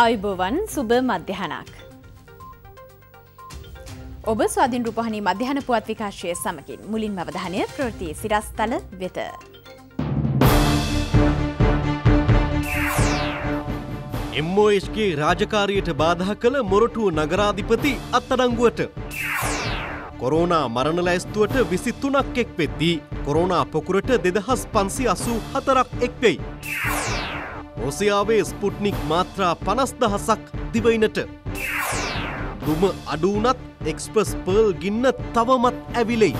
අයිබෝවන් සුබ මධ්‍යහනක්. ඔබ ස්වාධින් රූපහණි මධ්‍යහන පුවත් විකාශය සමකින් මුලින් අවධානය ප්‍රෘති සිරස්තල වෙත. MOSගේ රාජකාරියට බාධහ කළ මොරටුව නගරාධිපති අත්තඩංගුවට. කොරෝනා මරණ ලැස්තුවට විසි තුනක් එක් පෙද්දී කොරෝනා පොකුරට දෙදහස් පන්සි අසූ හතරක් එක් වෙයි. රොසියාවේ ස්පුට්නික් මාත්‍රා පනස් දහසක් දිවයිනට. දුම අඩුවනත් එක්ස්පස් පර්ල් ගින්න තවමත් ඇවිලෙයි.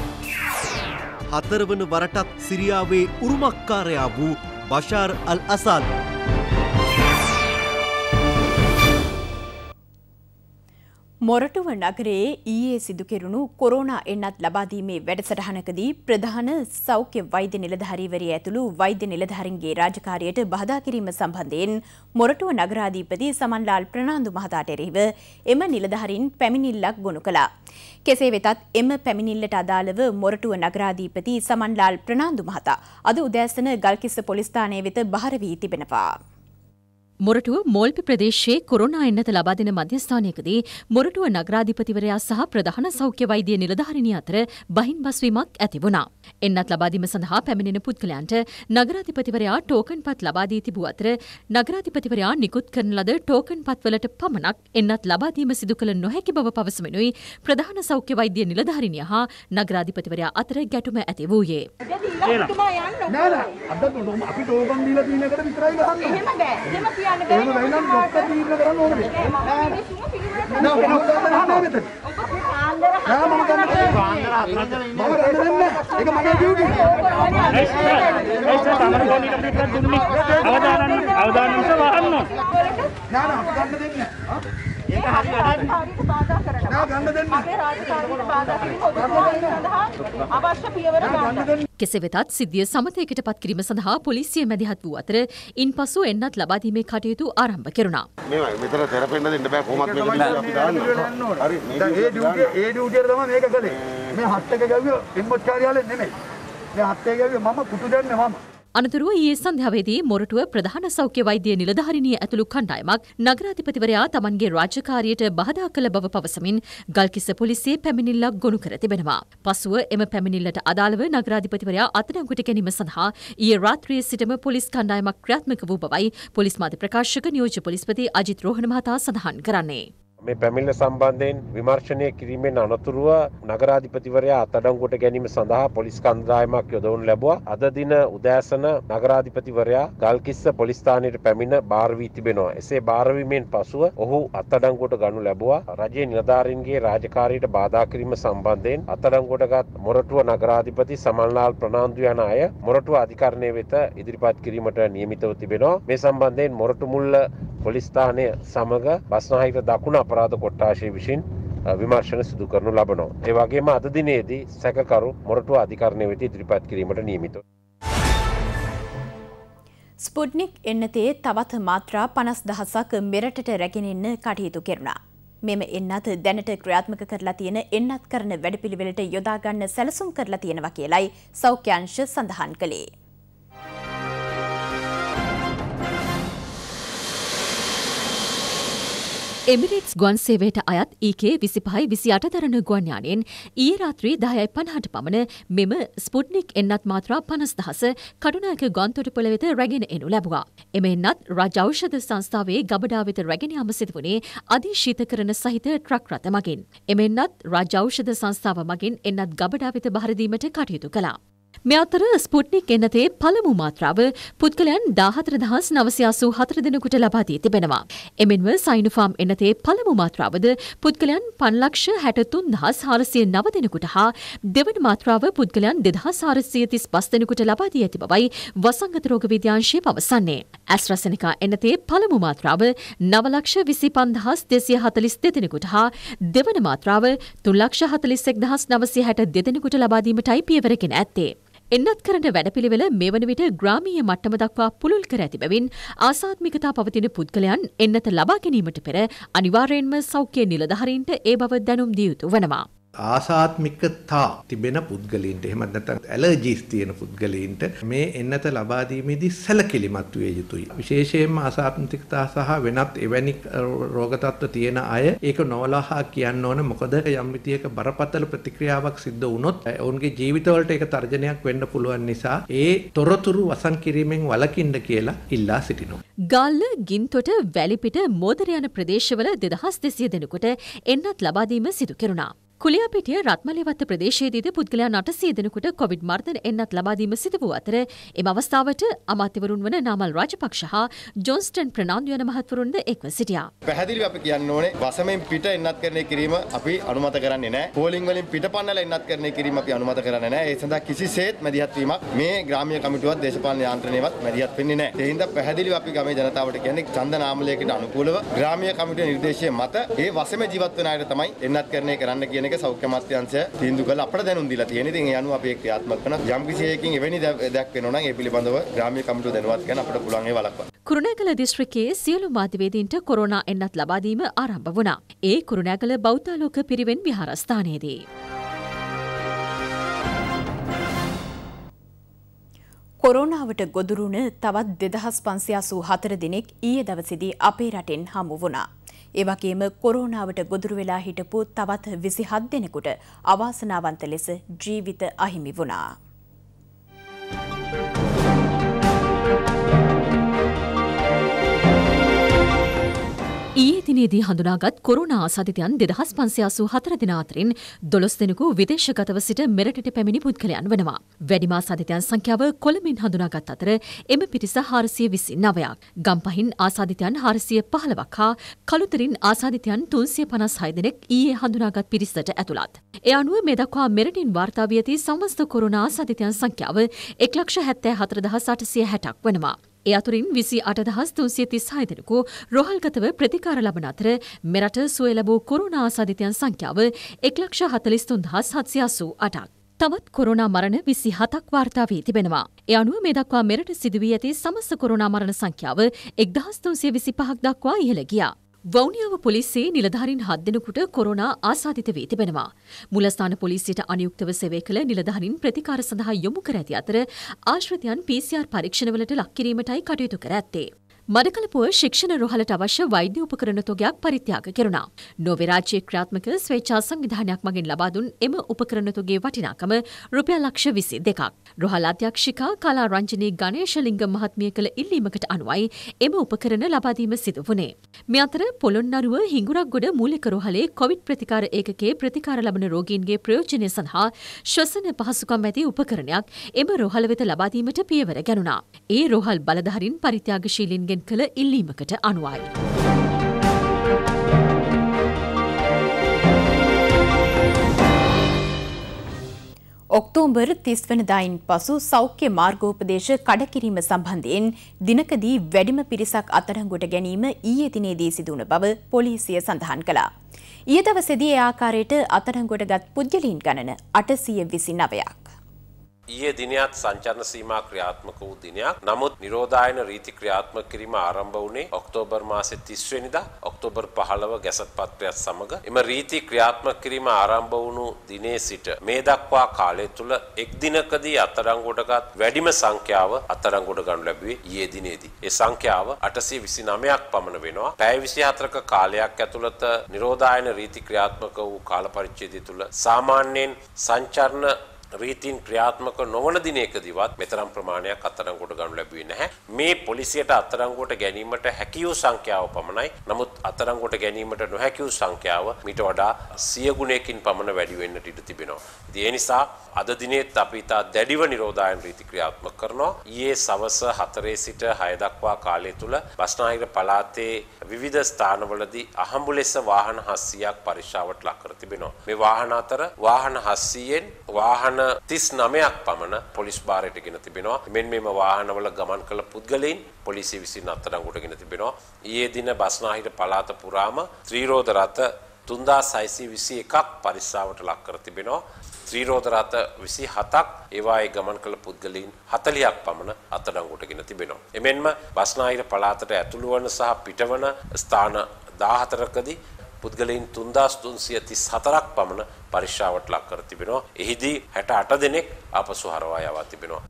හතරවන වරටත් සිරියාවේ උරුමක්කාරයා වූ බශාර් අල් අසාල්. මොරටුව නගරයේ ඊයේ සිදු කෙරුණු කොරෝනා එන්නත් ලබාදීමේ වැඩසටහනකදී ප්‍රධාන සෞඛ්‍ය වෛද්‍ය නිලධාරීවරිය ඇතුළු වෛද්‍ය නිලධාරීන්ගේ රාජකාරියට බාධා කිරීම සම්බන්ධයෙන් මොරටුව නගරාධිපති සමන්ලාල් ප්‍රනාන්දු මහතාට එරෙහිව එම නිලධාරීන් පැමිණිල්ලක් ගොනු කළා. කෙසේ වෙතත් එම පැමිණිල්ලට අදාළව මොරටුව නගරාධිපති සමන්ලාල් ප්‍රනාන්දු මහතා අද උදෑසන ගල්කිස්ස පොලිස් ස්ථානයේ වෙත බහර වී තිබෙනවා. මොරටුව මෝල්පි ප්‍රදේශයේ කොරෝනා එන්නත ලබා දෙන මධ්‍යස්ථානයකදී මොරටුව නගරාධිපතිවරයා සහ ප්‍රධාන සෞඛ්‍ය වෛද්‍ය නිලධාරිණිය අතර බහින් බස්වීමක් ඇති වුණා. එන්නත් ලබා දීම සඳහා පැමිණෙන පුද්ගලයන්ට නගරාධිපතිවරයා ටෝකන්පත් ලබා දී තිබූ අතර නගරාධිපතිවරයා නිකුත් කරන ලද ටෝකන්පත්වලට පමණක් එන්නත් ලබා දීම සිදු කළ නොහැකි බව පවසමිනුයි ප්‍රධාන සෞඛ්‍ය වෛද්‍ය නිලධාරිණිය හා නගරාධිපතිවරයා අතර ගැටුම ඇති වූයේ. නෑ නෑ අද අපි ටෝකන් දීලා තියෙන එකට විතරයි ගහන්නේ. එහෙම බෑ. එහෙම කරන්න බෑ. එහෙම නැත්නම් ඔක්කොම තීරණය කරන්න ඕනේ. නෑ මම ගන්න මෙතන. නෑ මම ගන්න මම ගන්න දෙන්නේ. ඒක මගේ ඩියුටි. ඒ සර් තමර ගෝණි කම්ප්ලීට් කර දුන්නේ. අවදානම් අවදානම් සවහන්න. නෑ නෑ ගන්න දෙන්නේ. රාජකාරියට බාධා කරනවා. අපේ රාජකාරියට බාධා කිරීම ඔබතුමාගේ සඳහා අවශ්‍ය පියවර ගන්න. කෙසේ වෙතත් සිද්ධිය සමතයකට පත් කිරීම සඳහා පොලිසිය මැදිහත් වූ අතර ඉන්පසු එන්නත් ලබා දීමේ කටයුතු ආරම්භ කෙරුණා. මේවා මෙතන තෙරපෙන්න දෙන්න බෑ කොහොමත් මේක අපි දාන්න. හරි. දැන් ඒ ඩියුටි ඒ ඩියුටියට තමයි මේක කළේ. මේ හත් එක ගැව්වේ එම්බොච් කාර්යාලයෙන් නෙමෙයි. මේ හත් එක ගැව්වේ මම කුටු දැන්නේ මම. අනතුරුව ඊයේ සන්ධ්‍යාවේදී මොරටුව ප්‍රධාන සෞඛ්‍ය වෛද්‍ය නිලධාරිණිය ඇතුළු කණ්ඩායමක් නගරාධිපතිවරයා තමන්ගේ රාජකාරියට බාධා කළ බව පවසමින් ගල්කිස්ස පොලිසිය පැමිණිල්ලක් ගොනු කර තිබෙනවා. පසුව එම පැමිණිල්ලට අදාළව නගරාධිපතිවරයා අත්අඩංගුවට ගැනීම සඳහා ඊයේ රාත්‍රියේ සිටම පොලිස් කණ්ඩායමක් ක්‍රියාත්මක වූ බවයි පොලිස් මාධ්‍ය ප්‍රකාශක නියෝජ්‍ය පොලිස්පති අජිත් රෝහණ මහතා සඳහන් කරන්නේ. මේ පැමිල්ල සම්බන්ධයෙන් විමර්ශනය කිරීමෙන් අනතුරුව නගරාධිපතිවරයා අතඩංගොට ගැනීම සඳහා පොලිස් කන්දායමක් යොදවුන් ලැබවා අද දින උදෑසන නගරාධිපතිවරයා ගල්කිස්ස පොලිස්ථානයට පැමිණ භාරවී තිබෙනවා. එසේ භාරවීමෙන් පසුව ඔහු අත්තඩංගොට ගනු ලැබවා රජයේ නිලධාරීන්ගේ රාජකාරීට බාධා කිරීම සම්බන්ධයෙන් අත්තඩංගොටගත් මොරටුව නගරාධිපති සමන්ලාල් ප්‍රනාන්දු යන අය මොරටුව අධිකරණය වෙත ඉදිරිපත් කිරීමට නියමිතව තිබෙනවා. මේ සම්බන්ධයෙන් මොරටුමුල්ල පොලිස්ථානය සමග බස්නාහිර දකුණ අප අපරාධ කොට්ටාශය විසින් විමර්ශන සිදු කරනු ලබනෝ. ඒවගේම අදදිනයේදී සැකරු මොරටු අධිකරණය වෙති ඉදිරිපත් කිරීමට නීමිත. ස්පුඩ්නික් එන්නතේ තවත් මාත්‍රා පනස් දහසක් මෙරටට රැගෙනන්න කටයුතු කෙරුණා. මෙම එන්නත් දැනට ක්‍රියාත්මක කරලා තියෙන එන්නත් කරන වැඩපිළිවෙලට යොදාගන්න සැලසුම් කරලා තියෙනවා කියලයි සෞඛ්‍යංශ සඳහන් කළේ. එමිරේට්ස් ගුවන් සේවයට අයත් ඒකේ විසිපහයි විසි අට දරන ගුවන් යානෙන් ඊයේ රාත්‍රී දායයි පණහට පමණ මෙම ස්පුට්නික් එන්නත් මාත්‍රා පනස්දහස කඩුනායක ගොන්තොටපොළ වෙත රැගෙන එනු ලැබවා. එමෙන්නත් රජෞෂධ සංස්ථාවේ ගබඩා වෙත රැගෙන යාම සිදු වුණේ අධිශීත කරන සහිත ට්‍රක් රථ මගින්. එමෙන්නත් රජෞෂධ සංස්ථාව මගින් එන්නත් ගබඩා වෙත බහරදීමට කටයුතු කළා. මෙ අතර ස්පුට්නික් එන්නතේ පළමු මාත්‍රාව පුද්ගලයන් දාහතර දහස් නවසයාසූ හතර දෙනකුට ලබාදී තිබෙනවා. එමෙන්ව සයිනුෆාම් එනතේ පළමු මාත්‍රාවද පුද්ගලයන් පන්ලක්ෂ හැටතුන් දහස් හාරසිය නව දෙනකුට හා දෙවන මාත්‍රාව පුද්ගලයන් දෙදහස් හාරසිය තිස් පස් දෙනකුට ලබාදී ඇති බවයි වසංගත රෝග විද්‍යාංශය පවසන්නේ. ඇස්රසනිකා එනතේ පළමු මාත්‍රාව නවලක්ෂ විසි පන්දහස් දෙසිය හතලිස් දෙදෙනකුට හා දෙවන මාත්‍රාව තුන්ලක්ෂ හතලිස්සෙක් දහස් නවසි හැට දෙදෙනකුට ලබාදීමටයි පියවරගෙන ඇත්තේ. එන්නත් කරන වැඩපිළිවෙල මේ වන විට ග්‍රාමීය මට්ටම දක්වා පුළුල් කර ඇති බැවින් ආසාත්මිකතා පවතින පුද්ගලයන් එන්නත ලබා ගැනීමට පෙර අනිවාර්යයෙන්ම සෞඛ්‍ය නිලධහරීන්ට ඒ බව දැනුම් දිය යුතු වනවා. ආසාත්මිකතා තිබෙන පුද්ගලයින්ට එහෙමත් නැත්නම් ඇලර්ජිස් තියෙන පුද්ගලයින්ට මේ එන්නත ලබා දීමේදී සැලකිලිමත් විය යුතුයි. විශේෂයෙන්ම ආසාත්මිකතා සහ වෙනත් එවැනි රෝග තත්ත්ව තියෙන අය ඒක නොවලහා කියන්න ඕන මොකද යම් විදියක බරපතල ප්‍රතික්‍රියාවක් සිද්ධ වුණොත් ඔවුන්ගේ ජීවිතවලට ඒක තර්ජනයක් වෙන්න පුළුවන් නිසා ඒ තොරතුරු වසන් කිරීමෙන් වළකින්න කියලා ඉල්ලා සිටිනවා. ගල්ල, ගින්තොට, වැලිපිට, මෝදර යන ප්‍රදේශවල 2200 දෙනෙකුට එන්නත් ලබා දීම සිදු කෙරුණා. කුලියාපිටිය රත්මලේවත්ත ප්‍රදේශයේදීද පුද්ගලයන් අටසිය දෙනෙකුට කොවිඩ් මර්ධන එන්නත් ලබාදීම සිදු වූ අතර එම අවස්ථාවට අමාත්‍යවරුන් වන නාමල් රාජපක්ෂ හා ජොන්ස්ටන් ප්‍රනාන්දු යන මහත්වරුන්ද එක්ව සිටියා. පැහැදිලිව අපි කියන්න ඕනේ වසමෙන් පිට එන්නත් කරණය කිරීම අපි අනුමත කරන්නේ නැහැ. පෝලිං වලින් පිට පන්නලා එන්නත් කරණය කිරීම අපි අනුමත කරන්නේ නැහැ. ඒ සඳහා කිසිසේත් මැදිහත් වීමක් මේ ග්‍රාමීය කමිටුවත් දේශපාලන යාන්ත්‍රණයවත් මැදිහත් වෙන්නේ නැහැ. ඒ හින්දා පැහැදිලිව අපි ගමේ ජනතාවට කියන්නේ ඡන්ද නාමලයකට අනුකූලව ග්‍රාමීය කමිටුවේ නිර්දේශය මත ඒ වසමේ ජීවත් වෙන අයට තමයි එන්නත් කරණය කරන්න කියන ඒක සෞඛ්‍ය අමාත්‍යාංශය තීන්දුව කරලා අපට දැනුම් දීලා තියෙන. ඉතින් ඒ අනුව අපි ඒක ක්‍රියාත්මක කරන යම් කිසි එකකින් එවැනි දෙයක් වෙනවා නම් ඒ පිළිබඳව ග්‍රාමීය කමිටුව දැනුවත් කරන අපට පුළුවන් ඒ වළක්වන්න. කුරුණෑගල දිස්ත්‍රික්කයේ සියලු මාධ්‍යවේදීන්ට කොරෝනා එන්නත් ලබා දීම ආරම්භ වුණා. ඒ කුරුණෑගල බෞද්ධාලෝක පිරිවෙන් විහාරස්ථානයේදී. කොරෝනාවට ගොදුරුණ තවත් දෙදහස් පන්සියාසූ හතර දෙනෙක් ඊය දවසිදී අපේ රටෙන් හමු වුණා. ඒවගේම කොරෝණාවට ගොදුරු වෙලා හිටපු තවත් විසි හත් දෙනෙකුට අවාසනාවන්ත ලෙස ජීවිත අහිමි වුණා. ඊයේ දිනේදී හඳුනාගත් කොරුණා සතිතයන් දෙදහස් පන්සේ අසූ හතර දෙන අතරින් දොළොස් දෙනෙකු විදේශගතව සිට මෙරටට පැමිණි පුද්ගලයන් වනවා. වැඩිමා සාධිතයන් සංඛ්‍යාව කොළමින් හඳුනාගත් අතර එම පිරිස හාරසිය විසි නවයක්. ගම්පහින් ආසාධිතයන් හාරසිය පහළවක් හා කළුතරින් ආසාධිතයන් තුන්සිය පනස් හයදෙනෙක් ඊයේ හඳුනාගත් පිරිසට ඇතුළත්. එ අනුව මේ දක්වා මෙරටින් වාර්තාාවී ඇති සමස්ත කොරුණා සාධිතයන් සංඛ්‍යාව එක්ලක්ෂ හැත්තෑ හතරදහ සටසිය හැටක් වනවා. ඒ අතුරින් විසි අටදහස් තුන්සිය තිස්හය දෙනෙකු රොහල්ගතව ප්‍රතිකාර ලබන අතර මෙරට සුවය ලැබූ කොරුණා සධිතයන් සංඛ්‍යාව එක්ලක්ෂ හතලිස්තුන් දහස් හත්සියාසූ අටක්. තවත් කොරුණා මරණ විසි හතක් වාර්තා වී තිබෙනවා. එ අනුව මේ දක්වා මෙරට සිදුවී ඇති සමස්ස කොරුණා මරණ සංඛ්‍යාව එක්දහස්තුන්සිය විසි පහක් දක්වා ඉහළ ගියා. වෞනියාව පොලිසියේ නිලධාරීන් හත් දෙනෙකුට කොරෝනා ආසාදිත වී තිබෙනවා. මුලස්ථාන පොලිසියට අනුයුක්තව සේවය කළ නිලධාරීන් ප්‍රතිකාර සඳහා යොමු කර ඇති අතර ආශ්‍රිතයන් PCR පරීක්ෂණවලට ලක් කිරීමටයි කටයුතු කර ඇත්තේ. මඩකලපුව ශික්ෂණ රොහලට අවශ්‍ය වෛද්‍ය උපකරණ තොගයක් පරිත්‍යාග කෙරුණා. නොවේ රාජ්‍ය ක්‍රියාත්මක ස්වේච්ඡා සංවිධානයක් මගින් ලබා දුන් එම උපකරණ තොගේ වටිනාකම රුපියල් ලක්ෂ 22ක්. රොහල අධ්‍යක්ෂිකා කලා රංජනී ගණේශලිංග මහත්මිය කළ ඉල්ලීමකට අනුවයි එම උපකරණ ලබා දීම සිදු වුණේ. මේ අතර පොළොන්නරුව හිඟුරක්ගොඩ මූලික රොහලේ කොවිඩ් ප්‍රතිකාර ඒකකයේ ප්‍රතිකාර ලබන රෝගීන්ගේ ප්‍රයෝජනය සඳහා ශ්වසන පහසුකම් ඇති උපකරණයක් එම රොහල වෙත ලබා දීමට පියවර ගැනුණා. ඒ රොහල් බලධාරීන් පරිත්‍යාගශීලීන්ගේ ගෙන් කළ ඉල්ලීමකට අනුවයි. ඔක්තෝම්බර් තිස්වනදායින් පසු සෞඛ්‍ය මාර්ගෝපදේශ කඩකිරීම සම්බන්ධයෙන් දිනකදී වැඩිම පිරිසක් අතරංගුවට ගැනීම ඊයේ දිනේදී සිදුවන බව පොලිසිය සඳහන් කළා. ඊය දවසේදී ඒ ආකාරයට අතරංගුවට ගත් පුද්ගලයන් ගණන 829ක්. ඊයේ දිනයත් සංචරණ සීමා ක්‍රියාත්මක වූ දිනයක්. නමුත් නිරෝධායන රීති ක්‍රියාත්මක කිරීම ආරම්භ වුණේ ඔක්තෝබර් මාසේ 30 වෙනිදා ඔක්තෝබර් 15 ගැසට් පත්‍රයත් සමග එම රීති ක්‍රියාත්මක කිරීම ආරම්භ වුණු දිනේ සිට මේ දක්වා කාලය තුල එක් දිනකදී අත්අඩංගුවටගත් වැඩිම සංඛ්‍යාව අත්අඩංගුවට ගන්න ලැබුවේ ඊයේ දිනේදී. ඒ සංඛ්‍යාව 829ක් පමණ වෙනවා. පැය 24ක කාලයක් ඇතුළත නිරෝධායන රීති ක්‍රියාත්මක වූ කාල පරිච්ඡේදය තුල සාමාන්‍යයෙන් සංචරණ රීතින් ක්‍රියාත්මක නොවන දිනයකදීවත් මෙතරම් ප්‍රමාණයක් අත්අඩංගුවට ගන්න ලැබුවේ නැහැ. මේ පොලිසියට අත්අඩංගුවට ගැනීමට හැකි වූ සංඛ්‍යාව පමණයි. නමුත් අත්අඩංගුවට ගැනීමට නොහැකි වූ සංඛ්‍යාව මීට වඩා සිය ගුණයකින් පමණ වැඩි වෙන්නට ඉඩ තිබෙනවා. ඒ නිසා අද දිනේත් අපි ඉතා දැඩිව නිරෝධායන රීති ක්‍රියාත්මක කරනවා. ඊයේ සවස 4 සිට 6 දක්වා කාලය තුල බස්නාහිර පළාතේ විවිධ ස්ථානවලදී අහඹු ලෙස වාහන 700ක් පරික්ෂාවට ලක් කර තිබෙනවා. මේ වාහන අතර වාහන 700න් වාහන වාහන 39ක් පමණ පොලිස් භාරයට ගෙන තිබෙනවා. මෙන්න මෙම වාහනවල ගමන් කළ පුද්ගලයින් පොලිසිය විසින් අත්අඩංගුවට ගෙන තිබෙනවා. ඊයේ දින බස්නාහිර පළාත පුරාම ත්‍රිරෝද රථ 3621ක් පරිස්සාවට ලක් කර තිබෙනවා. ත්‍රීරෝධ රථ 27ක් ඒවායේ ගමන් කළ පුද්ගලයන් 40ක් පමණ අත්අඩංගුවටගෙන තිබෙනවා. එමෙන්ම බස්නාහිර පළාතට ඇතුළු වන සහ පිටවන ස්ථාන 14කදී පුද්ගලයන් 3334ක් පමණ පරික්ෂාවට ලක් කර තිබෙනවා. එහිදී 68 දෙනෙක් ආපසු හරවා යවා තිබෙනවා.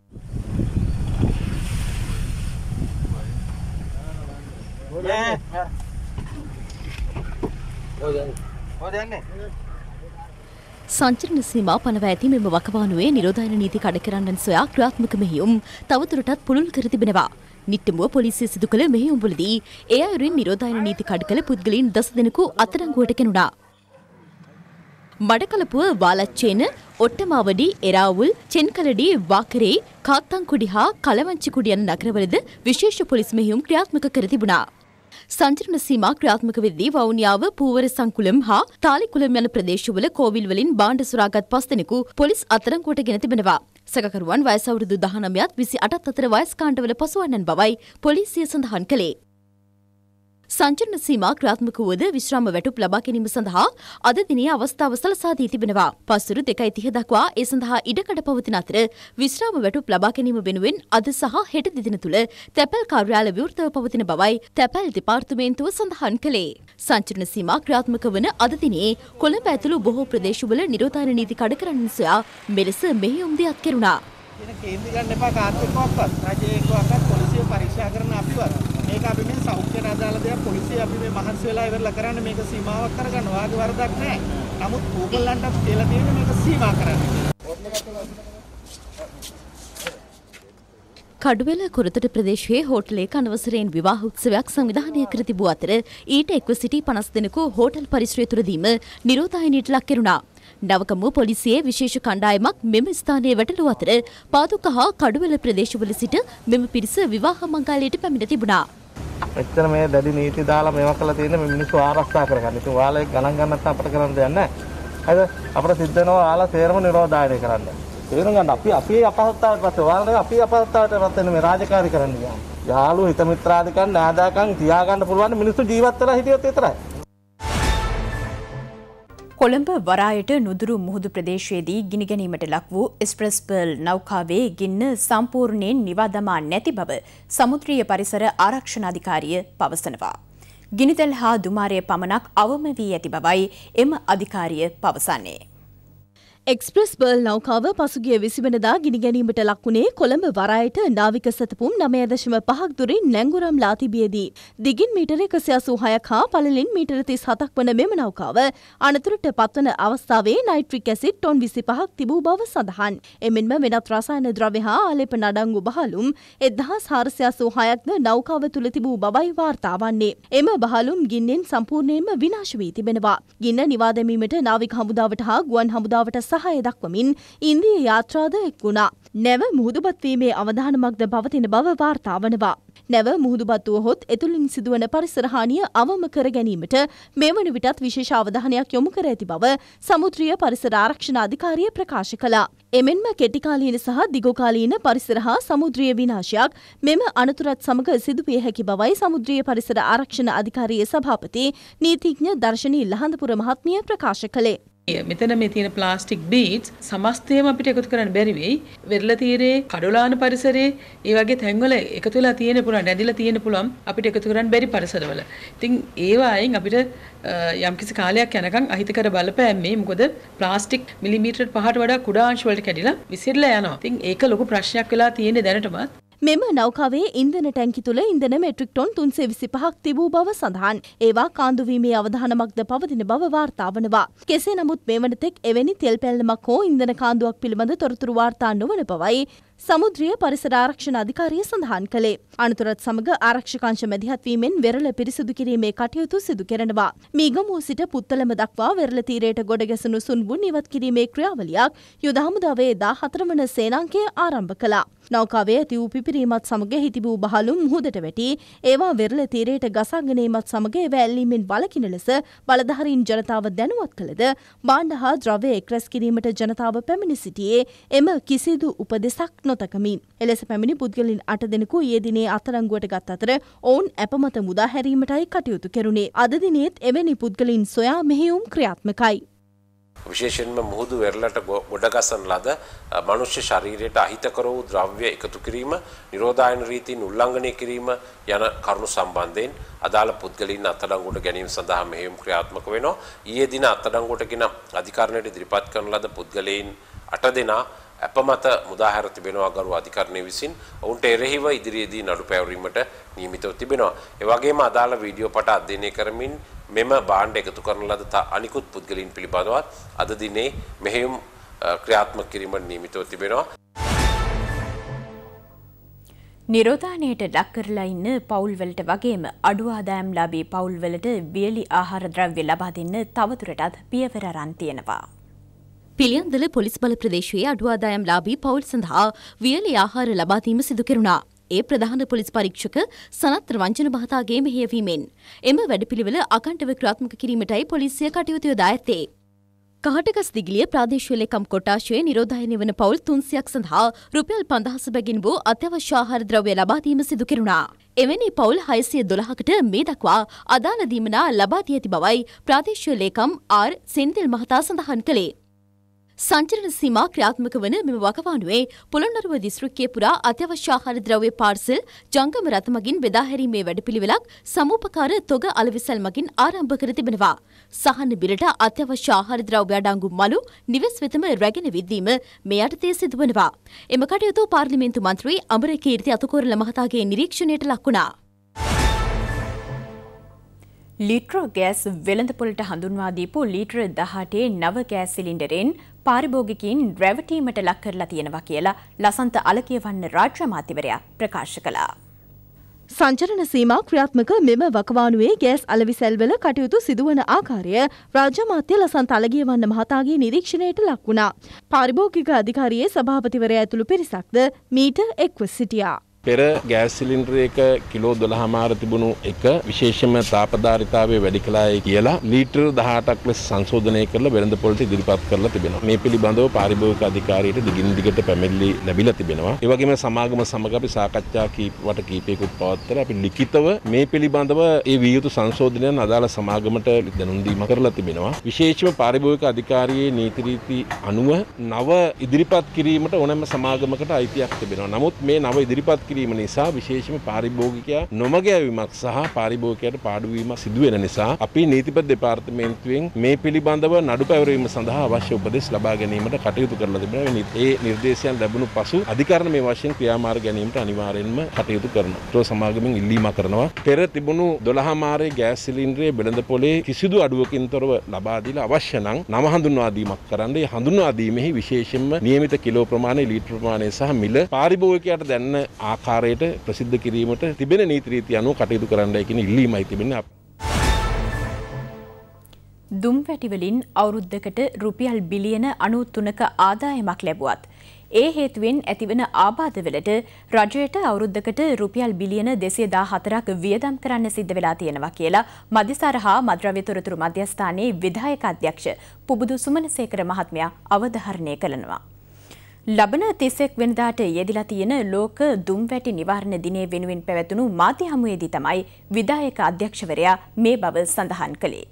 සංචරණ සීමා පනව ඇති මෙම වකවානුවේ නිරෝධායන නීති කඩකරන්නන් සොයා ක්‍රියාත්මක මෙහියුම් තවදුරටත් පුළුල් කර තිබෙනවා. නිට්ටමුව පොලිසිය සිදු කළ මෙහියුම්වලදී ඒ අයුරින් නිරෝධායන නීති කඩ කළ පුද්ගලයින් දස දෙනෙකු අත්අඩංගුවට කෙනුණා. ಮಡಕಲಪುವ ವಾಲಚ್ಚೇನ ಒಟ್ಟಮಾವಡಿ ಎರಾವುಲ್ ಚೆನ್ಕಲಡಿ ವಾಕರೆ ಕಾತ್ತಂಕುಡಿ ಹಾ ಕಲವಂಚಿಕುಡಿಯ ನಗರವಲದ ವಿಶೇಷ ಪೊಲೀಸ್ ಮೆಹಿಯು ಕ್ರಿಯಾತ್ಮಕ ಕರೆದಿಬುಣ සංචරණ සීමා ක්‍රියාත්මක වෙද්දී වවුනියාව පූවර සංකුලම් හා තාලිකුලම් යන ප්‍රදේශවල කෝවිල්වලින් බාණ්ඩ සුරාගත් පස් දෙනෙකු පොලිස් අත්අඩංගුවට ගෙන තිබෙනවා. සැකකරුවන් වයස අවුරුදු 19ත් 28ත් අතර වයස්කාණ්ඩවල පසුවන්නන් බවයි පොලිසිය සඳහන් කළේ. සංචරණ සීමා ක්‍රාත්මක වුවද විශ්‍රාම වැටුප් ලබා ගැනීම සඳහා අද දිනේ අවස්ථාව සලසා දී තිබෙනවා. පසුරු 2.30 දක්වා ඒ සඳහා ඉඩකඩ පවතින අතර විශ්‍රාම වැටුප් ලබා ගැනීම වෙනුවෙන් අද සහ හෙට දින තුල තැපැල් කාර්යාල විවෘතව පවතින බවයි තැපැල් දෙපාර්තමේන්තුව සඳහන් කළේ. සංචරණ සීමා ක්‍රාත්මක වන අද දිනේ කොළඹ ඇතුළු බොහෝ ප්‍රදේශවල නිරෝධායන නීති කඩකරන සොයා මෙලෙස මෙහෙයුම් දෙයක් කෙරුණා. කියන කේන්ද්‍ර ගන්න එපා කාර්යක්‍රමයක්වත් රජයේ කොහොමද පොලිසිය පරීක්ෂා කරන අපිවත් මේක අපි මේ සෞඛ්‍යයට අදාළ දෙයක් පොලිසිය අපි මේ මහන්සි වෙලා ඉවරලා කරන්නේ මේක සීමාවක් කරගන්න වාගේ වරදක් නැහැ. නමුත් ඕගොල්ලන්ට කියලා තියෙන්නේ මේක සීමා කරන්න කඩුවෙල කොරතට ප්‍රදේශයේ හෝටලේ කනවසරයෙන් විවාහ උත්සවයක් සංවිධානය කර තිබූ අතර ඊට එක්ව සිටි 50 දෙනෙකු හෝටල් පරිසරය තුරදීම නිරෝධායනයට ලක් කෙරුණා. නවකම පොලිසියේ විශේෂ කණ්ඩායමක් මෙම ස්ථානයේ වැටළු අතර පාදුක හා කඩුවල ප්‍රදේශවල සිට මෙම පිරිස විවාහ මංගල්‍යයට පැමිණ තිබුණා. මෙච්චර මේ දැඩි නීති දාලා මේවා කරලා තියෙන මේ මිනිස්සු ආරක්ෂා කරගන්න. ඉතින් ඔයාලා ඒක ගණන් ගන්න නැත්නම් අපිට කරන්න දෙයක් නැහැ. හරිද? අපිට සිද්ධ වෙනවා ඔයාලා සේරම නිරෝධායනය කරන්න. තේරුම් ගන්න අපි අපේ අපහසුතාවට පස්සේ ඔයාලා අපි අපහසුතාවට පත් වෙන මේ රාජකාරී කරන්න ගියාම. යාළුවෝ හිත මිත්‍රාදිකන් නාදාකන් තියාගන්න පුළුවන් මිනිස්සු ජීවත් වෙලා හිටියොත් විතරයි. කොළඹ වරායට නුදුරු මුහුදු ප්‍රදේශයේදී ගිනි ගැනීමට ලක් වූ එස්ප්‍රෙස් පර්ල් නෞකාවේ ගින්න සම්පූර්ණයෙන් නිවාදමා නැති බව සමුද්‍රීය පරිසර ආරක්ෂණ අධිකාරිය පවසනවා. ගිනිතෙල් හා දුමාරය පමණක් අවම වී ඇති බවයි එම අධිකාරිය පවසන්නේ. එක්ස්ප්‍රස් බර්ල් නෞකාව පසුගිය විසිවනදා ගිනිගැනීමට ලක්වුණේ කොළඹ වරායට නාවික සතපුම් නමයදශම පහක් දුරින් නැංගුරම් ලා තිබියදී. දිගින් මීටර එකසි අසූහයක් හා පලලින් මීටර තිස් හතක් වන මෙම නෞකාව අනතුරට පත්වන අවස්ථාවේ නයිට්‍රික් ඇසිඩ් ටොන් විසි පහක් තිබූ බව සඳහන්. එමෙන්ම වෙනත් රසායන ද්‍රව්‍ය හා ආලෙප නඩංගු බහලුම් එදහස් හාරසය අසූහයක්ද නෞකාව තුළ තිබූ බවයි වාර්තාවන්නේ. එම බහලුම් ගින්නෙන් සම්පූර්ණයෙන්ම විනාශ වී තිබෙනවා. ගින්න නිවාදැමීමට නාවික හමුදාවට හා ගුවන් හමුදාවට සහය දක්වමින් ඉන්දිය යාත්‍රාද එක් වුණා. නැව මුහුදුබත්වීමේ අවධානමක්ද පවතින බව වාර්තා වනවා. නැව මුහුදුබත්ව හොත් එතුළින් සිදුවන පරිසරහානිය අවම කර ගැනීමට මෙවන විටත් විශේෂ අවධානයක් යොමු කර ඇති බව සමුත්‍රිය පරිසර ආරක්ෂණ අධිකාරිය ප්‍රකාශ කළා. එමෙන්ම කෙටිකාලීන සහ දිගකාලීන පරිසර හා සමුද්‍රිය විනාශයක් මෙම අනතුරත් සමග සිදුවිය හැකි බවයි සමුද්‍රිය පරිසර ආරක්ෂණ අධිකාරියේ සභාපති නීතිඥ දර්ශනී ලහඳපුර මහත්මිය ප්‍රකාශ කළේ. මෙතන මේ තියෙන ප්ලාස්ටික් බීට්ස් සමස්තයම අපිට එකතු කරන්න බැරි වෙයි. වෙරළ තීරයේ, කඩොලාන පරිසරයේ, ඒ වගේ තැන්වල එකතු වෙලා තියෙන පුළුවන්, ඇදිලා තියෙන පුළුවන් අපිට එකතු කරන්න බැරි පරිසරවල. ඉතින් ඒවායින් අපිට යම්කිසි කාලයක් යනකම් අහිතකර බලපෑම් මේ මොකද ප්ලාස්ටික් මිලිමීටර් 5ට වඩා කුඩා අංශ වලට කැඩිලා විසිරලා යනවා. ඉතින් ඒක ලොකු ප්‍රශ්නයක් වෙලා තියෙන්නේ දැනටමත්. මෙම නෞකාවේ ඉන්දන ටැංකි තුළ ඉන්දන මෙට්‍රික් ටොන් තුන්සේ විසි පහක් තිබූ බව සඳහන් ඒවා කාන්දුවීමේ අවධානමක්ද පවතින බව වාර්තාවනවා. කෙසේ නමුත් මේ වනතෙක් එවැනි තෙල් පැල්ලමක් හෝ ඉන්දන කාන්දුවක් පිළිබඳ තොරතුරු වාර්තා නොවන පවයි සමුද්‍රිය පරිසර ආරක්ෂණ අධිකාරිය සඳහන් කළේ. අනතුරත් සමග ආරක්ෂකංශ මැදිහත්වීමෙන් වෙරළ පිරිසිදු කිරීමේ කටයුතු සිදු කරනවා. මීගමූ සිට පුත්තලම දක්වා වෙරළ තීරයට ගොඩ ගැසුණු සුන්බුන් ඉවත් කිරීමේ ක්‍රියාවලියක් යුද හමුදාවේ 14 වන සේනාංකය ආරම්භ කළා. නෞකාවේ ඇති වූ පිපිරීමත් සමග හිතිබූ බහලුම් මුහුදට වැටි ඒවා වෙරළ තීරයට ගසාගැනීමත් සමග ඒවා ඇල්ලීමෙන් වළකින ලෙස බලධාරීන් ජනතාව දැනුවත් කළද බාණ්ඩ හා ද්‍රව්‍ය එක්රැස් කිරීමට ජනතාව පැමිණ සිටියේ එම කිසිදු උපදෙසක් නො නොතකමින්. එලෙස පැමිණි පුද්ගලින් අට දෙනෙකු ඒ දිනේ අත්තරංගුවට ගත් අතර ඔවුන් ඇපමත මුදා හැරීමටයි කටයුතු කෙරුණේ. අද දිනේත් එවැනි පුද්ගලින් සොයා මෙහෙයුම් ක්‍රියාත්මකයි. විශේෂයෙන්ම මුහුදු වෙරළට ගොඩගසන ලද මනුෂ්‍ය ශරීරයට අහිතකර වූ ද්‍රව්‍ය එකතු කිරීම, නිරෝධායන රීතීන් උල්ලංඝනය කිරීම යන කරුණු සම්බන්ධයෙන් අදාළ පුද්ගලයන් අත්අඩංගුවට ගැනීම සඳහා මෙහෙයුම් ක්‍රියාත්මක වෙනවා. ඊයේ දින අත්අඩංගුවට ගෙන අධිකරණයට ඉදිරිපත් කරන ලද පුද්ගලයන් 8 දෙනා අපමත මුදාහැර තිබෙනවා ගරු අධිකරණය විසින් ඔවුන්ට එරෙහිව ඉදිරියේදී නඩු පැවරීමට නියමිතව තිබෙනවා. ඒ වගේම අදාළ වීඩියෝ පට අධ්‍යයනය කරමින් මෙම භාණ්ඩ එකතු කරන ලද අනිකුත් පුද්ගලයින් පිළිබඳවත් අද දිනේ මෙහෙයුම් ක්‍රියාත්මක කිරීමට නියමිතව තිබෙනවා. නිරෝධානයට ලක් කරලා ඉන්න පවුල්වලට වගේම අඩු ආදායම් ලාභී පවුල්වලට වියලි ආහාර ද්‍රව්‍ය ලබා දෙන්න තවදුරටත් පියවර අරන් තියෙනවා. පිළියන්දල පොලිස් බල ප්‍රදේශයේ අඩුවාදායම් ලාබී පවුල් සඳහා වියලි ආහාර ලබාදීම සිදු කෙරුණා. ඒ ප්‍රධාන පොලිස් පරීක්ෂක සනත්‍ර වංචන බහතාගේ මෙහෙයවීමෙන්. එම වැඩපිළිවෙල අකණ්ඩව ක්‍රාත්මක කිරීමටයි පොලිසිය කටයුතු යොදා ඇත්තේ. කහටකස් දිගලිය ප්‍රාදේශීය ලේකම් කොටාශයේ නිරෝධායනය වන පවුල් 300ක් සඳහා රුපියල් 5000 බැගින් වූ අත්‍යවශ්‍ය ආහාර ද්‍රව්‍ය ලබා දීම සිදු කෙරුණා. එවැනි පවුල් 612කට මේ දක්වා අදාළ දීමනා ලබා දී ඇති බවයි ප්‍රාදේශීය ලේකම් ආර් සෙන්තිල් මහතා සඳහන් කළේ. සංචරණ සීමා ක්‍රියාත්මක වන මෙම වකවානුවේ පොළොන්නරුව දිස්ත්‍රික්කය පුරා අත්‍යවශ්‍ය ආහාර ද්‍රව්‍ය පාර්සල් ජංගම රථ මගින් බෙදා හැරීමේ වැඩපිළිවෙලක් සමූපකාර තොග අලවිසල් මගින් ආරම්භ කර තිබෙනවා. සහන බිලට අත්‍යවශ්‍ය ආහාර ද්‍රව්‍ය අඩංගු මලු නිවෙස් වෙතම රැගෙන විදීම මේ යටතේ සිදුවනවා. එම කටයුතු පාර්ලිමේන්තු මන්ත්‍රී අමරකීර්ති අතුකෝරළ මහතාගේ නිරීක්ෂණයට ලක් වුණා. ලිට්‍රෝ ගෑස් වෙළඳපොළට හඳුන්වා දීපු ලීටර 18 නව ගෑස් සිලින්ඩරෙන් පාරිභෝගිකයින් රැවටීමට ලක් කරලා තියෙනවා කියලා ලසන්ත අලකියවන්න රාජ්‍ය අමාත්‍යවරයා ප්‍රකාශ කළා. සංචරණ සීමා ක්‍රියාත්මක මෙම වකවානුවේ ගෑස් අලවිසැල්වල කටයුතු සිදුවන ආකාරය රාජ්‍ය මාත්‍ය ලසන්ත අලගියවන්න මහතාගේ නිරීක්ෂණයට ලක් වුණා. පාරිභෝගික අධිකාරියේ සභාපතිවරයා ඇතුළු පිරිසක්ද මීට එක්ව සිටියා. පෙර ගෑස් සිලින්ඩර් එක කිලෝ 12මාර තිබුණු එක විශේෂම තාපදාරිතාවය වැඩි කළායි කියලා ලීටර් 18ක් ලෙස සංශෝධනය කරලා වෙළඳ පොළට ඉදිරිපත් කරලා තිබෙනවා. මේ පිළිබඳව පාරිභෝගික අධිකාරියට දිගින් දිගට පැමිණිලි ලැබිලා තිබෙනවා. ඒ වගේම සමාගම සමග අපි සාකච්ඡා කීපවට කීපයකට පවත්වලා අපි ලිඛිතව මේ පිළිබඳව ඒ විය යුතු සංශෝධනයන් අදාළ සමාගමට දැනුම් දීම කරලා තිබෙනවා. විශේෂම පාරිභෝගික අධිකාරියේ නීති රීති අනුව නව ඉදිරිපත් කිරීමට ඕනෑම සමාගමකට අයිතියක් තිබෙනවා. නමුත් මේ නව ඉදිරිපත් කිරීම නිසා විශේෂම පාරිභෝගිකයා නොමගෑවීමක් සහ පාරිභෝගිකයට පාඩුවීම සිදුවෙන නිසා අපි නීතිපති දෙපාර්තමේන්තුවෙන් මේ පිළිබඳව නඩු පැවරීම සඳහා අවශ්‍ය උපදෙස් ලබා ගැනීමට කටයුතු කරලා තිබෙනවා. ඒ නිර්දේශයන් ලැබුණු පසු අධිකරණ මේ වශයෙන් ක්‍රියාමාර්ග ගැනීමට අනිවාර්යයෙන්ම කටයුතු කරනවා. ඊට සමාගමෙන් ඉල්ලීමක් කරනවා. පෙර තිබුණු 12 මාරේ ගෑස් සිලින්ඩරේ බෙළඳ පොලේ කිසිදු අඩුවකින් තොරව ලබා දීලා අවශ්‍ය නම් නම හඳුන්වා දීමක් කරන්න. ඒ හඳුන්වා දීමෙහි විශේෂයෙන්ම නියමිත කිලෝ ප්‍රමාණය, ලීටර් ප්‍රමාණය සහ මිල පාරිභෝගිකයාට දැන්න ආකාරය ආකාරයට ප්‍රසිද්ධ කිරීමට තිබෙන නීතිරීති අනුව කටයුතු කරන්නයි කියන ඉල්ලීමයි තිබෙන අප. දුම් වැටිවලින් අවුරුද්ධකට රුපියල් බිලියන අනුත්තුනක ආදායමක් ලැබුවත්. ඒ හේතුවෙන් ඇතිවන ආබාධවලට රජයට අවුරුද්ධකට රුපියල් බිලියන දෙසේදා හතරක් වියදම් කරන්න සිද්ධ වෙලා තියෙනවා කියලා මධිසාරහා මද්‍රව්‍යතොරතුරු මධ්‍යස්ථානයේ විධායක අධ්‍යක්ෂ පුබුදු සුමනසේකර මහත්මයා අවධහරණය කළනවා. ලබන තිස්සෙක් වෙනදාට යෙදිලා තියෙන ලෝක දුම්වැටි නිවාරණ දිනේ වෙනුවෙන් පැවැතුණු මාධ්‍ය හමුවේදී තමයි විධායක අධ්‍යක්ෂවරයා මේ බව සඳහන් කළේ.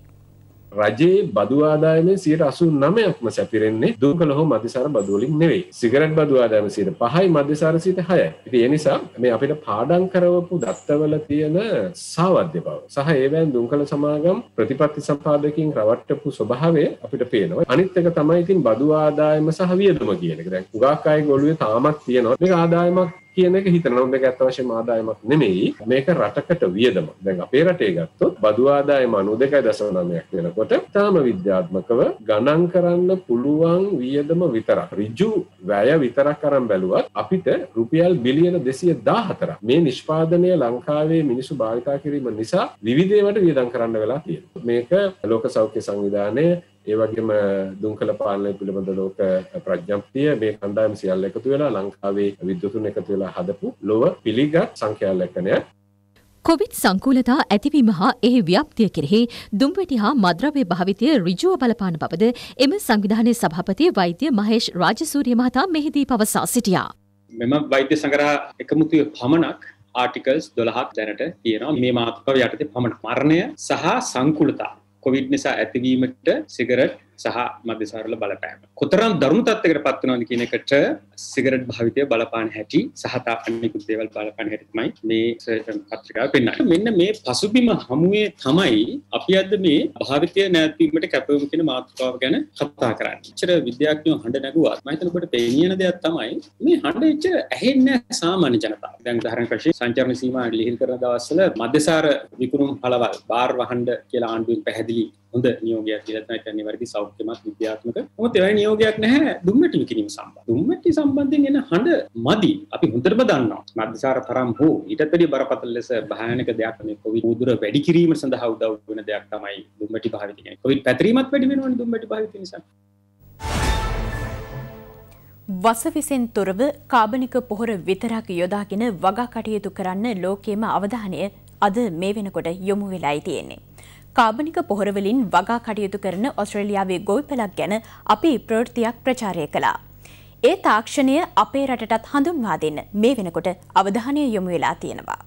රජයේ බදු ආදායමේ 89%ක්ම සැපිරෙන්නේ දුම්කල හෝ මදිසාර බදු වලින් නෙවෙයි. සිගරට් බදු ආදායම 5යි මදිසාර 6යි. ඉතින් ඒ නිසා මේ අපිට පාඩම් කරවපු දත්තවල තියෙන සාවද්‍ය බව සහ ඒවෙන් දුම්කල සමාගම් ප්‍රතිපත්ති සම්පාදකකින් රවට්ටපු ස්වභාවය අපිට පේනවා. අනිත් එක තමයි ඉතින් බදු ආදායම සහ වියදම කියන එක. දැන් උගාක් අය ගොළුවේ තාමත් තියෙනවා. මේක ආදායමක් කියන එක හිතනවා මේක ඇත්ත වශයෙන්ම ආදායමක් නෙමෙයි මේක රටකට වියදම දැන් අපේ රටේ ගත්තොත් බදු ආදායම 92.9ක් වෙනකොට තාම විද්‍යාත්මකව ගණන් කරන්න පුළුවන් වියදම විතරක් ඍජු වැය විතරක් අරන් බැලුවත් අපිට රුපියල් බිලියන 214ක් මේ නිෂ්පාදනය ලංකාවේ මිනිසු භාවිතා කිරීම නිසා විවිධ ඒවාට වියදම් කරන්න වෙලා තියෙනවා මේක ලෝක සෞඛ්‍ය සංවිධානයේ ඒ වගේම දුංකල පාලනය පිළිබඳ ලෝක ප්‍රඥප්තිය මේ කණ්ඩායම සියල්ල එකතු වෙලා ලංකාවේ විද්‍යුතුන් එකතු වෙලා හදපු ලොව පිළිගත් සංඛ්‍යාලේඛනයක් කොවිත් සංකූලතා ඇතිවීම හා එහි ව්‍යාප්තිය කෙරෙහි දුම්වැටි හා මද්‍රව්‍ය භාවිතය ඍජුව බලපාන බවද එම සංවිධානයේ සභාපති වෛද්‍ය මහේෂ් රාජසූරිය මහතා මෙහිදී පවසා සිටියා. මෙම වෛද්‍ය සංග්‍රහ එකමුතුවේ පමණක් ආටිකල්ස් 12ක් දැනට තියෙනවා මේ මාතෘකාව යටතේ පමණ මරණය සහ සංකූලතා කොවිඩ් නිසා ඇතිවීමට සිගරට් සහ මධ්‍යසාරල බලපෑම. කොතරම් දරුණු තත්වකට පත්වනවද කියන එකට සිගරට් භාවිතය බලපාන හැටි සහතා අනිකුත් දේවල් බලපාන හැටිමයි මේ පත්‍රිකාව පෙන්වන්නේ. මෙන්න මේ පසුබිම හමුවේ තමයි අපි අද මේ භාවිතය නැතිවීමට කැපවීම කියන මාතෘකාව ගැන කතා කරන්නේ. ඉතර විද්‍යාඥයෝ හඬ නැගුවා. මම හිතන ඔබට පේනියන දෙයක් තමයි මේ හඬ ඉතර ඇහෙන්නේ සාමාන්‍ය ජනතාව. දැන් උදාහරණයක් වශයෙන් සංචාරණ සීමා ලිහිල් කරන දවස්වල මධ්‍යසාර විකුණුම් හලවල් බාර් වහඬ කියලා ආණ්ඩුවෙන් පැහැදිලි හොඳ නියෝගයක් කියලත්න කරන්නේ වැරදි සෞඛ්‍යමත් විද්‍යාත්මක මොත් එවැනි නියෝගයක් නැහැ දුම්මැටි විකිණීම සම්බන්ධ දුම්මැටි සම්බන්ධයෙන් එන හඬ මදි අපි හොඳටම දන්නවා මද්දසාර තරම් හෝ ඊට වැඩි බරපතල ලෙස භයානක දෙයක් මේ කොවිඩ් උදුර වැඩි කිරීම සඳහා උදව් වෙන දෙයක් තමයි දුම්මැටි භාවිතය කියන්නේ කොවිඩ් පැතිරීමත් වැඩි වෙනවනේ දුම්මැටි භාවිතය නිසා වසවිසෙන් තොරව කාබනික පොහොර විතරක් යොදාගෙන වගා කටයුතු කරන්න ලෝකයේම අවධානය අද මේ වෙනකොට යොමු වෙලායි තියෙන්නේ. කාබනික පොහොරවලින් වගා කටයුතු කරන ඔස්ට්‍රේලියාවේ ගොවිපලක් ගැන අපි ප්‍රවෘත්තියක් ප්‍රචාරය කළා. ඒ තාක්ෂණය අපේ රටටත් හඳුන්වා දෙන්න මේ වෙනකොට අවධානය යොමු වෙලා තියෙනවා.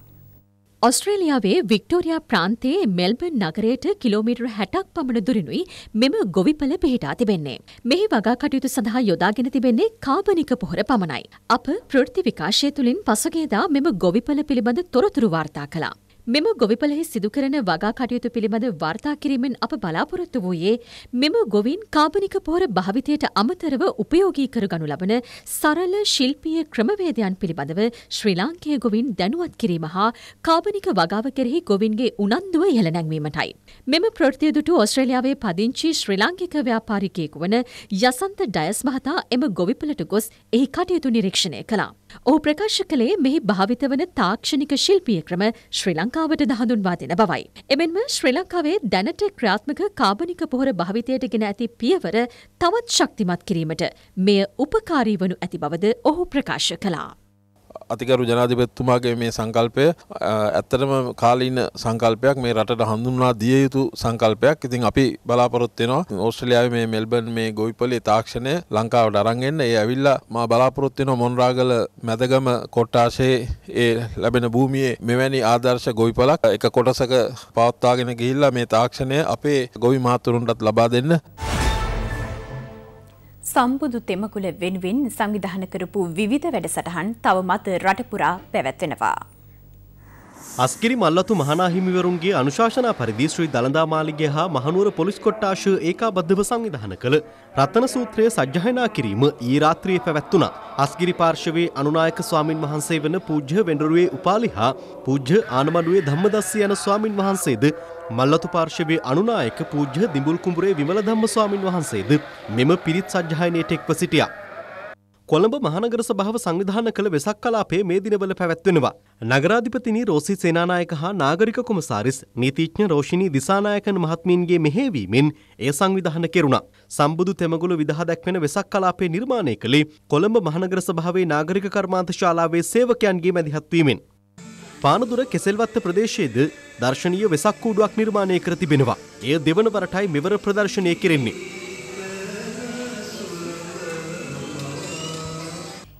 ඔස්ට්‍රේලියාවේ වික්ටෝරයා ප්‍රාන්තයේ මෙල්බන් නගරයට කිලෝමීටර් හැටක් පමණ දුරනුයි මෙම ගොවිපල පිහිටා තිබෙන්නේ. මෙහි වගා කටයුතු සඳහා යොදාගෙන තිබෙන්නේ කාබනික පොහොර පමණයි. අප ප්‍රෘති විකාශය තුළින් පසුගේදා මෙම ගොවිපල පිළිබඳ තොරතුරු වාර්තා කලා. මෙම ගොවිපලෙහි සිදුකරන වගා කටයුතු පිළිබඳ වාර්තා කිරීමෙන් අප බලාපොරොත්තු වූයේ මෙම ගොවින් කාබනික පොහොර භාවිතයට අමතරව උපයෝගී කරගනු ලබන සරල ශිල්පීය ක්‍රමවේදයන් පිළිබඳව ශ්‍රී ලාංකේය ගොවින් දැනුවත් කිරීම හා කාබනික වගාව කෙරෙහි ගොවින්ගේ උනන්දුව ඉහළ නැංවීමටයි. මෙම ප්‍රෘතිය දුටු ඔස්ට්‍රේලියාවේ පදිංචි ශ්‍රී ලාංකික ව්‍යාපාරිකයෙකු වන යසන්ත ඩයස් මහතා එම ගොවිපලට ගොස් එහි කටයුතු නිරීක්ෂණය කළා. ඔහු ප්‍රකාශ කළේ මෙහි භාවිත වන තාක්ෂණික ශිල්පීය ක්‍රම ශ්‍රී ලංකාවට දහඳුන්වා දෙන බවයි. එමෙන්ම ශ්‍රී ලංකාවේ දැනට ක්‍රියාත්මක කාබනික පොහොර භාවිතයට ගෙන ඇති පියවර තවත් ශක්තිමත් කිරීමට මෙය උපකාරී වනු ඇති බවද ඔහු ප්‍රකාශ කළා. අතිකරු ජනාධිපත්තුමාගේ මේ සංකල්පය ඇත්තටම කාලීන සංකල්පයක් මේ රටට හඳුන්වා දිය යුතු සංකල්පයක් ඉතින් අපි බලාපොරොත්වෙනවා ඔස්ට්‍රලියාව මේ මෙල්බන් මේ ගොවිපලේ තාක්ෂණය ලංකාවට අරන්ගෙන්න්න ඒ ඇවිල්ලා මා බලාපොරොත්වෙන මොන්රාගල මැදගම කොට්ටාශයේ ඒ ලැබෙන භූමියේ මෙවැනි ආදර්ශ ගොවිපලක් එක කොටසක පවත්වාගෙන ගිහිල්ලා මේ තාක්ෂණය අපේ ගොවි මාතුරුන්ටත් ලබා දෙන්න. සම්බුදු තෙමකුල වෙනුවෙන් සංවිධාන කරපු විවිධ වැඩසටහන් තවමත් රටපුරා පැවැත්වෙනවා. අස්කිරි මල්ලතු මහනාහිමිවරුන්ගේ අනුශාසනා පරිදි ශ්‍රී දළදා මාලිගය හා මහනුවර පොලිස් කොට්ටාශ ඒකාබද්ධව සංවිධාන කළ රත්න සූත්‍රය සජ්ජහනා කිරීම ඊ රාත්‍රියේ පැවැත්වුණා. අස්ගිරි පාර්ශවයේ අනුනායක ස්වාමින් වහන්සේ වන පූජ්‍ය වෙඬරුවේ උපාලි හා පූජ්‍ය ආනමඩුවේ ධම්මදස්ස යන ස්වාමින් වහන්සේද මල්ලතු පාර්ශවයේ අනුනායක පූජ්‍ය දිඹුල් කුඹුරේ විමල ධම්ම ස්වාමින් වහන්සේද මෙම පිරිත් සජ්ජහායනයට එක්ව සිටියා. කොළඹ මහනගර සභාව සංවිධාන කළ වෙසක් කලාපයේ මේ දිනවල පැවැත්වෙනවා. නගරාධිපතිනි රෝසි සේනානායක හා නාගරික කොමසාරිස් නීතිඥ රෝෂිනී දිසානායකන් මහත්මීන්ගේ මෙහෙවීමෙන් එය සංවිධාන කෙරුණා. සම්බුදු තෙමගුල විදහා දැක්වෙන වෙසක් කලාපය නිර්මාණය කළේ කොළඹ මහනගර සභාවේ නාගරික කර්මාන්ත ශාලාවේ සේවකයන්ගේ මැදිහත් වීමෙන්. පානදුර කෙසෙල්වත්ත ප්‍රදේශයේද දර්ශනීය වෙසක් කූඩුවක් නිර්මාණය කර තිබෙනවා. එය දෙවන වරටයි මෙවර ප්‍රදර්ශනය කෙරෙන්නේ.